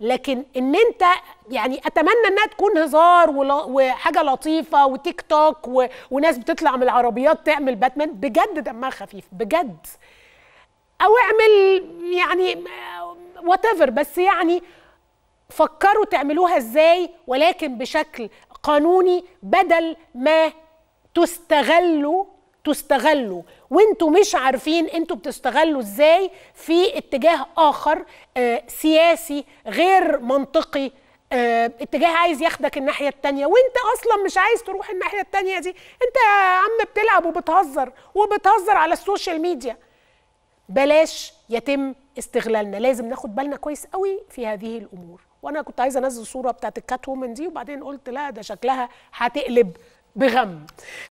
لكن ان انت يعني اتمنى انها تكون هزار وحاجه لطيفه وتيك توك و... وناس بتطلع من العربيات تعمل باتمان بجد دمها خفيف بجد او اعمل يعني وات بس يعني فكروا تعملوها ازاي ولكن بشكل قانوني بدل ما تستغلوا تستغلوا وانتوا مش عارفين انتوا بتستغلوا ازاي في اتجاه اخر آه سياسي غير منطقي آه اتجاه عايز ياخدك الناحيه التانية وانت اصلا مش عايز تروح الناحيه التانية دي انت يا عم بتلعب وبتهزر وبتهزر على السوشيال ميديا بلاش يتم استغلالنا لازم ناخد بالنا كويس قوي في هذه الامور وانا كنت عايزه انزل صوره بتاعت الكات وومن دي وبعدين قلت لا ده شكلها هتقلب بغم